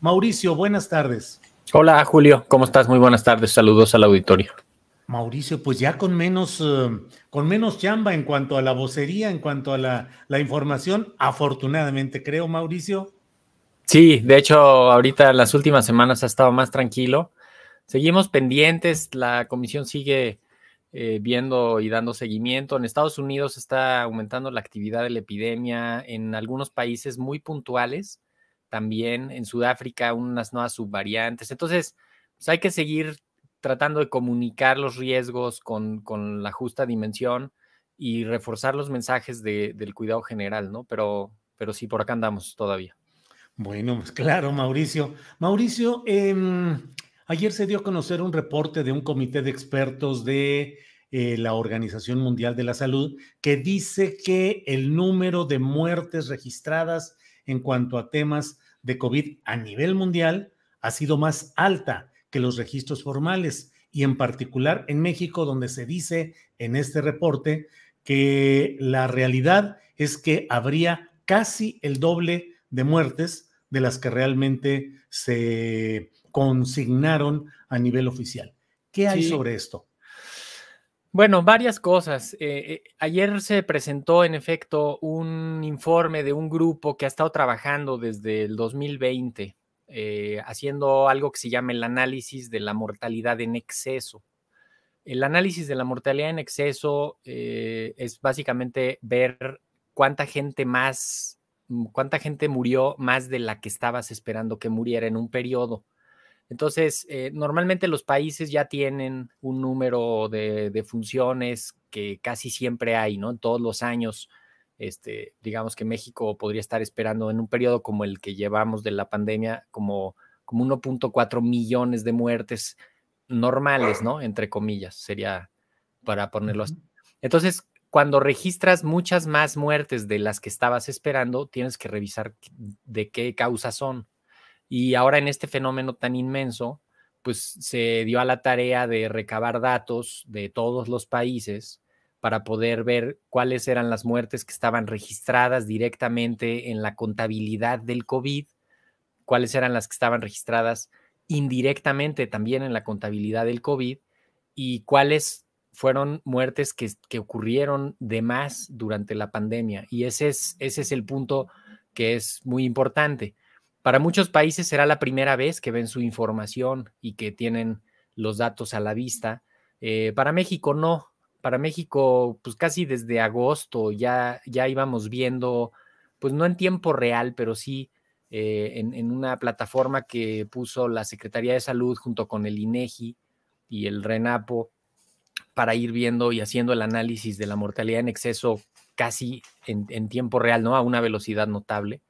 Mauricio, buenas tardes. Hola Julio, ¿cómo estás? Muy buenas tardes, saludos al auditorio. Mauricio, pues ya con menos, eh, con menos chamba en cuanto a la vocería, en cuanto a la, información, afortunadamente creo, Mauricio. Sí, de hecho, ahorita las últimas semanas ha estado más tranquilo. Seguimos pendientes, la comisión sigue eh, viendo y dando seguimiento. En Estados Unidos está aumentando la actividad de la epidemia, en algunos países muy puntuales también, en Sudáfrica unas nuevas subvariantes. Entonces, pues, hay que seguir tratando de comunicar los riesgos con, la justa dimensión y reforzar los mensajes del cuidado general, ¿no? Pero, pero sí, por acá andamos todavía. Bueno, pues claro, Mauricio. Mauricio, em, ayer se dio a conocer un reporte de un comité de expertos de eh, la Organización Mundial de la Salud que dice que el número de muertes registradas en cuanto a temas de COVID a nivel mundial ha sido más alta que los registros formales y en particular en México, donde se dice en este reporte que la realidad es que habría casi el doble de muertes de las que realmente se consignaron a nivel oficial. ¿Qué hay sobre esto? Bueno, varias cosas. Eh, eh, ayer se presentó, en efecto, un informe de un grupo que ha estado trabajando desde el 2020, eh, haciendo algo que se llama el análisis de la mortalidad en exceso. El análisis de la mortalidad en exceso es básicamente ver cuánta gente más, cuánta gente murió más de la que estabas esperando que muriera en un periodo. Entonces, eh, normalmente los países ya tienen un número de, funciones que casi siempre hay, ¿no? Todos los años, este, digamos que México podría estar esperando en un periodo como el que llevamos de la pandemia, como, como 1.4 millones de muertes normales, ¿no? Entre comillas, sería para ponerlo así. Entonces, cuando registras muchas más muertes de las que estabas esperando, tienes que revisar de qué causas son. Y ahora en este fenómeno tan inmenso, pues se dio a la tarea de recabar datos de todos los países para poder ver cuáles eran las muertes que estaban registradas directamente en la contabilidad del COVID, cuáles eran las que estaban registradas indirectamente también en la contabilidad del COVID y cuáles fueron muertes que, que, ocurrieron de más durante la pandemia. Y ese es, ese es el punto que es muy importante. Para muchos países será la primera vez que ven su información y que tienen los datos a la vista. Eh, para México no. Para México, pues casi desde agosto ya, ya íbamos viendo, pues no en tiempo real, pero sí eh, en, una plataforma que puso la Secretaría de Salud junto con el INEGI y el RENAPO para ir viendo y haciendo el análisis de la mortalidad en exceso casi en tiempo real, ¿no? A una velocidad notable.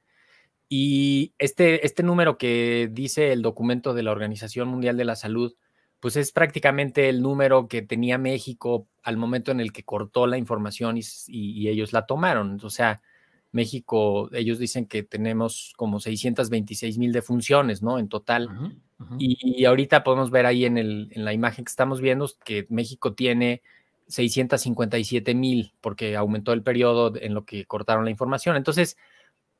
Y este, este número que dice el documento de la Organización Mundial de la Salud, pues es prácticamente el número que tenía México al momento en el que cortó la información y, ellos la tomaron. O sea, México, ellos dicen que tenemos como 626 mil defunciones, ¿no? En total. Y, ahorita podemos ver ahí en, el, en la imagen que estamos viendo que México tiene 657 mil porque aumentó el periodo en lo que cortaron la información. Entonces,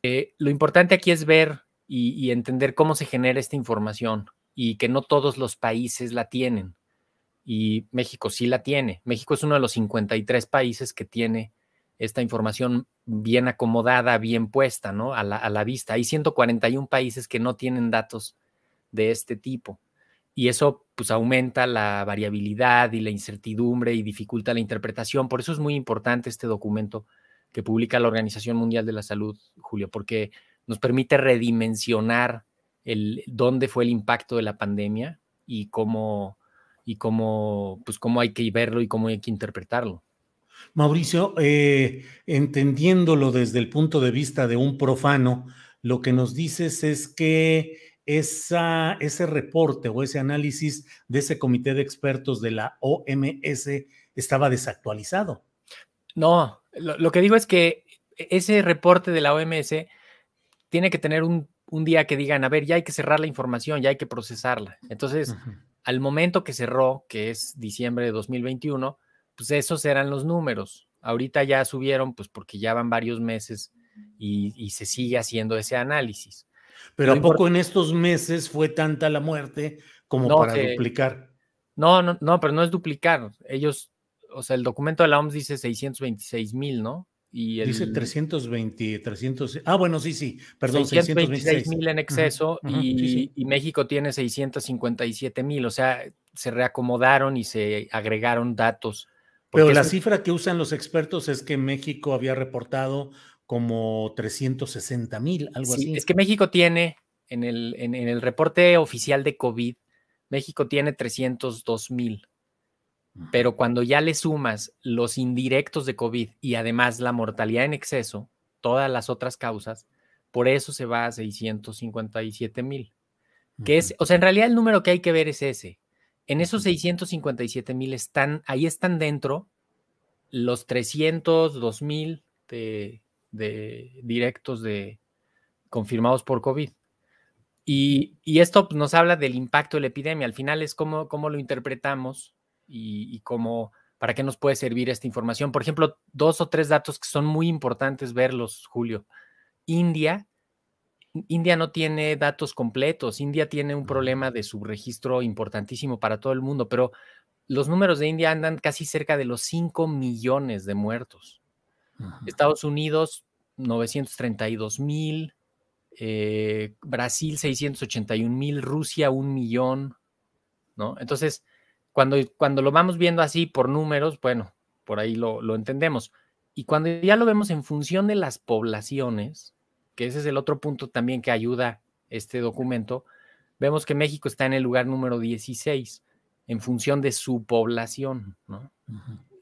eh, lo importante aquí es ver y, entender cómo se genera esta información y que no todos los países la tienen. Y México sí la tiene. México es uno de los 53 países que tiene esta información bien acomodada, bien puesta, ¿no? A la, a la vista. Hay 141 países que no tienen datos de este tipo. Y eso pues aumenta la variabilidad y la incertidumbre y dificulta la interpretación. Por eso es muy importante este documento que publica la Organización Mundial de la Salud, Julio, porque nos permite redimensionar el, dónde fue el impacto de la pandemia y cómo, y cómo, pues cómo hay que verlo y cómo hay que interpretarlo. Mauricio, eh, entendiéndolo desde el punto de vista de un profano, lo que nos dices es que ese reporte o ese análisis de ese comité de expertos de la OMS estaba desactualizado. No, lo, que digo es que e, ese reporte de la OMS tiene que tener un, día que digan, a ver, ya hay que cerrar la información, ya hay que procesarla. Entonces, al momento que cerró, que es diciembre de 2021, pues esos eran los números. Ahorita ya subieron, pues porque ya van varios meses y, se sigue haciendo ese análisis. Pero ¿a poco en estos meses fue tanta la muerte como para duplicar? No, no, no, pero no es duplicar. Ellos o sea, el documento de la OMS dice 626 mil, ¿no? Y dice 320, 300. Ah, bueno, sí, sí, perdón, 626 mil en exceso y, México tiene 657 mil, o sea, se reacomodaron y se agregaron datos. Pero la cifra que usan los expertos es que México había reportado como 360 mil, algo así. Es que México tiene en el, en el reporte oficial de COVID, México tiene 302 mil pero cuando ya le sumas los indirectos de COVID y además la mortalidad en exceso, todas las otras causas, por eso se va a 657 mil. Que es, o sea, en realidad el número que hay que ver es ese. En esos 657 mil están, ahí están dentro los 302 mil de, directos de confirmados por COVID. Y, esto pues, nos habla del impacto de la epidemia. Al final es cómo, cómo lo interpretamos y, cómo, para qué nos puede servir esta información. Por ejemplo, dos o tres datos que son muy importantes verlos, Julio. India, India no tiene datos completos, India tiene un problema de subregistro importantísimo para todo el mundo, pero los números de India andan casi cerca de los 5 millones de muertos. Estados Unidos, 932 mil, eh, Brasil, 681 mil, Rusia, un millón, ¿no? Entonces, cuando, cuando lo vamos viendo así por números, bueno, por ahí lo, entendemos. Y cuando ya lo vemos en función de las poblaciones, que ese es el otro punto también que ayuda este documento, vemos que México está en el lugar número 16 en función de su población, ¿no?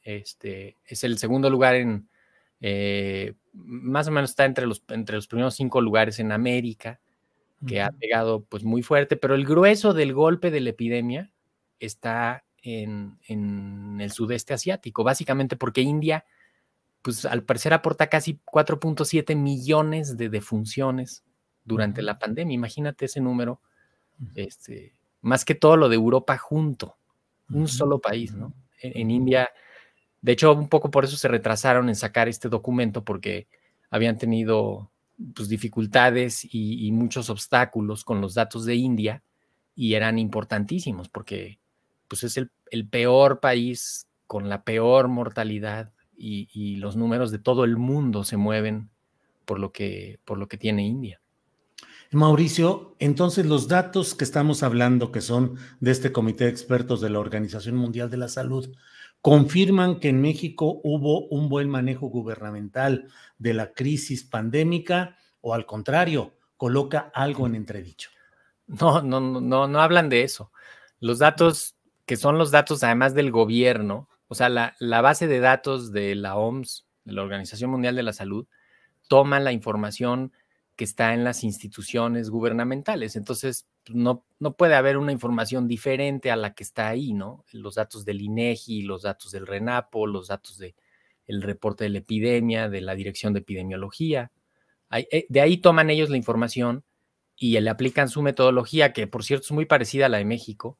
Este es el segundo lugar en, eh, más o menos está entre los, entre los primeros cinco lugares en América, que ha pegado pues muy fuerte, pero el grueso del golpe de la epidemia está en, el sudeste asiático, básicamente porque India, pues al parecer aporta casi 4.7 millones de defunciones durante la pandemia. Imagínate ese número, este, más que todo lo de Europa junto, un solo país, ¿no? En, India, de hecho, un poco por eso se retrasaron en sacar este documento porque habían tenido pues, dificultades y, muchos obstáculos con los datos de India y eran importantísimos porque pues, es el, peor país con la peor mortalidad y, los números de todo el mundo se mueven por lo que, por lo que tiene India. Mauricio, entonces los datos que estamos hablando, que son de este comité de expertos de la Organización Mundial de la Salud, confirman que en México hubo un buen manejo gubernamental de la crisis pandémica o al contrario, coloca algo en entredicho. No, no, no, no, no hablan de eso. Los datos que son los datos además del gobierno, o sea, la, base de datos de la OMS, de la Organización Mundial de la Salud, toma la información que está en las instituciones gubernamentales. Entonces, no, no puede haber una información diferente a la que está ahí, ¿no? Los datos del INEGI, e los datos del RENAPO, los datos del el reporte de la epidemia, de la Dirección de Epidemiología. Eh, de ahí toman ellos la información y le aplican su metodología, que por cierto es muy parecida a la de México,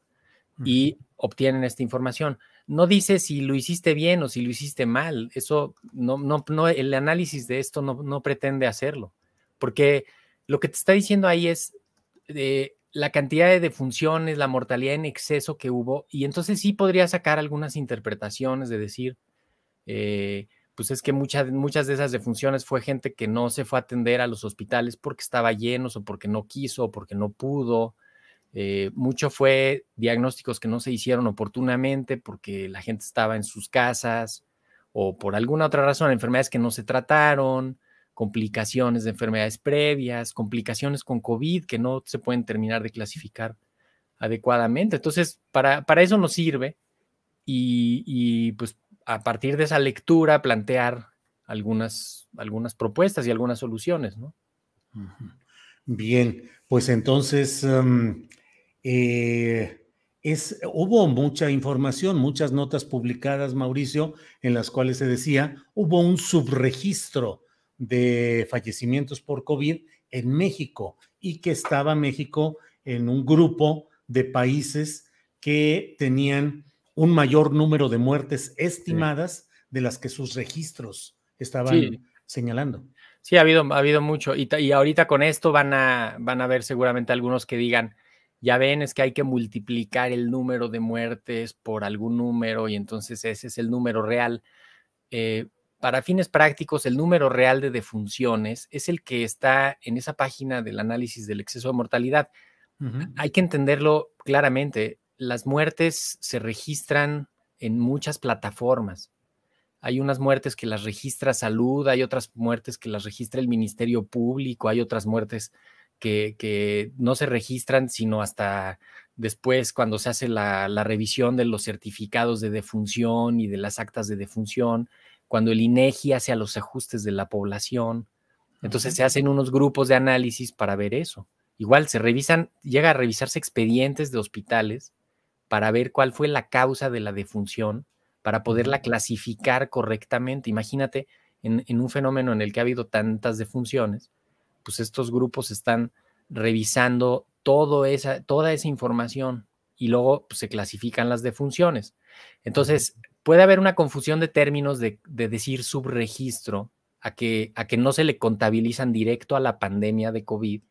y obtienen esta información. No dice si lo hiciste bien o si lo hiciste mal. Eso no, no, no el análisis de esto no, pretende hacerlo. Porque lo que te está diciendo ahí es la cantidad de defunciones, la mortalidad en exceso que hubo. Y entonces sí podría sacar algunas interpretaciones de decir, eh, pues es que muchas, muchas de esas defunciones fue gente que no se fue a atender a los hospitales porque estaba llenos o porque no quiso o porque no pudo eh, mucho fue diagnósticos que no se hicieron oportunamente porque la gente estaba en sus casas o por alguna otra razón, enfermedades que no se trataron, complicaciones de enfermedades previas, complicaciones con COVID que no se pueden terminar de clasificar adecuadamente. Entonces, para, para eso nos sirve y, pues a partir de esa lectura plantear algunas, algunas propuestas y algunas soluciones, ¿no? Bien, pues entonces... Em, eh, es, hubo mucha información, muchas notas publicadas, Mauricio, en las cuales se decía, hubo un subregistro de fallecimientos por COVID en México y que estaba México en un grupo de países que tenían un mayor número de muertes estimadas de las que sus registros estaban señalando. Sí, ha habido, mucho. Y, y, ahorita con esto van a, van a ver seguramente algunos que digan, ya ven, es que hay que multiplicar el número de muertes por algún número y entonces ese es el número real. Eh, para fines prácticos, el número real de defunciones es el que está en esa página del análisis del exceso de mortalidad. Hay que entenderlo claramente. Las muertes se registran en muchas plataformas. Hay unas muertes que las registra salud, hay otras muertes que las registra el Ministerio Público, hay otras muertes que, no se registran sino hasta después cuando se hace la, revisión de los certificados de defunción y de las actas de defunción, cuando el INEGI hace los ajustes de la población. Entonces se hacen unos grupos de análisis para ver eso. Igual se revisan, llega a revisarse expedientes de hospitales para ver cuál fue la causa de la defunción, para poderla clasificar correctamente. Imagínate en un fenómeno en el que ha habido tantas defunciones, pues estos grupos están revisando todo esa, toda esa información y luego pues, se clasifican las defunciones. Entonces, puede haber una confusión de términos de, decir subregistro a que, a que no se le contabilizan directo a la pandemia de COVID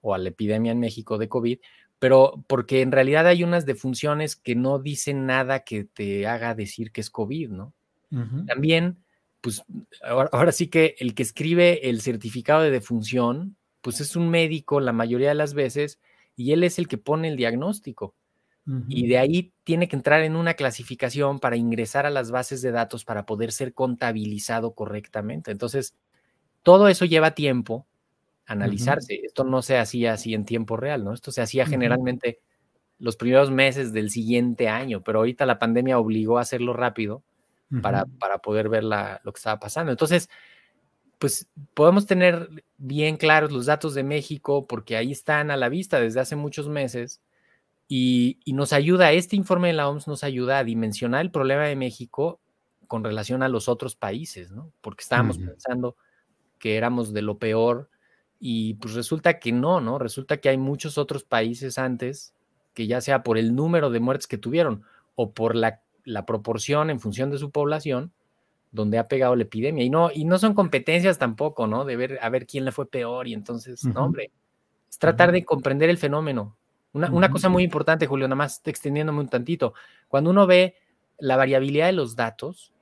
o a la epidemia en México de COVID, pero porque en realidad hay unas defunciones que no dicen nada que te haga decir que es COVID, ¿no? También pues ahora, sí que el que escribe el certificado de defunción, pues es un médico la mayoría de las veces y él es el que pone el diagnóstico. Y de ahí tiene que entrar en una clasificación para ingresar a las bases de datos para poder ser contabilizado correctamente. Entonces, todo eso lleva tiempo analizarse. Esto no se hacía así en tiempo real, ¿no? Esto se hacía generalmente los primeros meses del siguiente año, pero ahorita la pandemia obligó a hacerlo rápido para, poder ver lo que estaba pasando. Entonces, pues podemos tener bien claros los datos de México porque ahí están a la vista desde hace muchos meses y, nos ayuda, este informe de la OMS nos ayuda a dimensionar el problema de México con relación a los otros países, ¿no? Porque estábamos pensando que éramos de lo peor y pues resulta que no, ¿no? Resulta que hay muchos otros países antes que ya sea por el número de muertes que tuvieron o por la la proporción en función de su población donde ha pegado la epidemia. Y no, y no son competencias tampoco, ¿no? De ver a ver quién le fue peor y entonces, no, hombre, es tratar de comprender el fenómeno. Una, cosa muy importante, Julio, nada más extendiéndome un tantito. Cuando uno ve la variabilidad de los datos,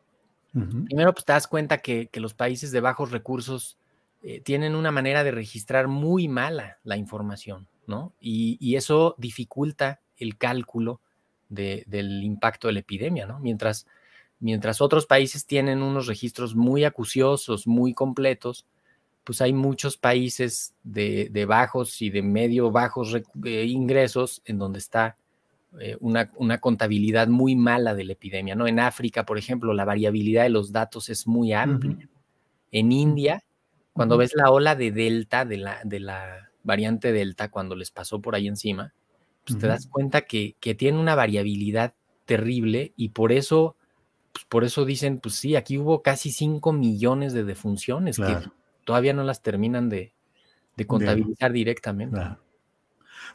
primero pues te das cuenta que, los países de bajos recursos eh, tienen una manera de registrar muy mala la información, ¿no? Y, y eso dificulta el cálculo del impacto de la epidemia, ¿no? Mientras, otros países tienen unos registros muy acuciosos, muy completos, pues hay muchos países de, bajos y de medio bajos eh, ingresos en donde está eh, una, contabilidad muy mala de la epidemia, ¿no? En África, por ejemplo, la variabilidad de los datos es muy amplia. En India, cuando ves la ola de delta, de la variante delta, cuando les pasó por ahí encima, pues te das cuenta que, tiene una variabilidad terrible y por eso, pues, por eso dicen, pues sí, aquí hubo casi 5 millones de defunciones que todavía no las terminan de, contabilizar directamente.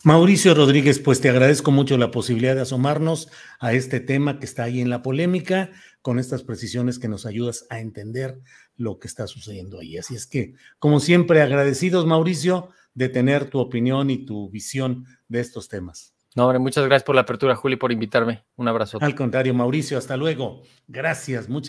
Mauricio Rodríguez, pues te agradezco mucho la posibilidad de asomarnos a este tema que está ahí en la polémica, con estas precisiones que nos ayudas a entender lo que está sucediendo ahí. Así es que, como siempre, agradecidos, Mauricio, de tener tu opinión y tu visión de estos temas. No, hombre, muchas gracias por la apertura, Juli, por invitarme. Un abrazo. Al contrario, Mauricio, hasta luego. Gracias, muchas gracias